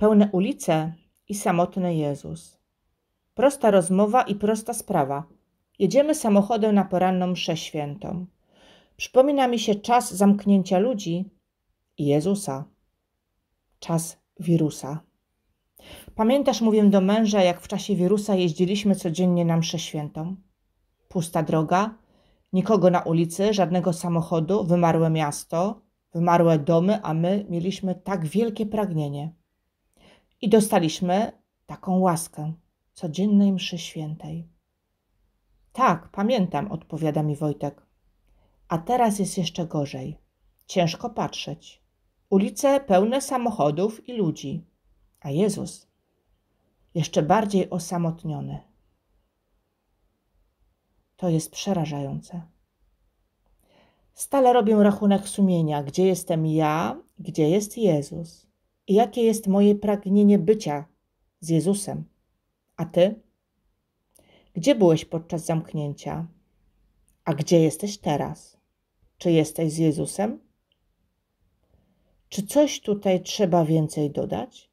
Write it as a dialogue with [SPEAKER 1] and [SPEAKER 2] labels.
[SPEAKER 1] pełne ulice i samotny Jezus. Prosta rozmowa i prosta sprawa. Jedziemy samochodem na poranną mszę świętą. Przypomina mi się czas zamknięcia ludzi i Jezusa. Czas wirusa. Pamiętasz, mówię do męża, jak w czasie wirusa jeździliśmy codziennie na mszę świętą? Pusta droga, nikogo na ulicy, żadnego samochodu, wymarłe miasto, wymarłe domy, a my mieliśmy tak wielkie pragnienie i dostaliśmy taką łaskę codziennej mszy świętej. Tak, pamiętam, odpowiada mi Wojtek. A teraz jest jeszcze gorzej. Ciężko patrzeć. Ulice pełne samochodów i ludzi, a Jezus jeszcze bardziej osamotniony. To jest przerażające. Stale robię rachunek sumienia, gdzie jestem ja, gdzie jest Jezus i jakie jest moje pragnienie bycia z Jezusem. A ty? Gdzie byłeś podczas zamknięcia? A gdzie jesteś teraz? Czy jesteś z Jezusem? Czy coś tutaj trzeba więcej dodać?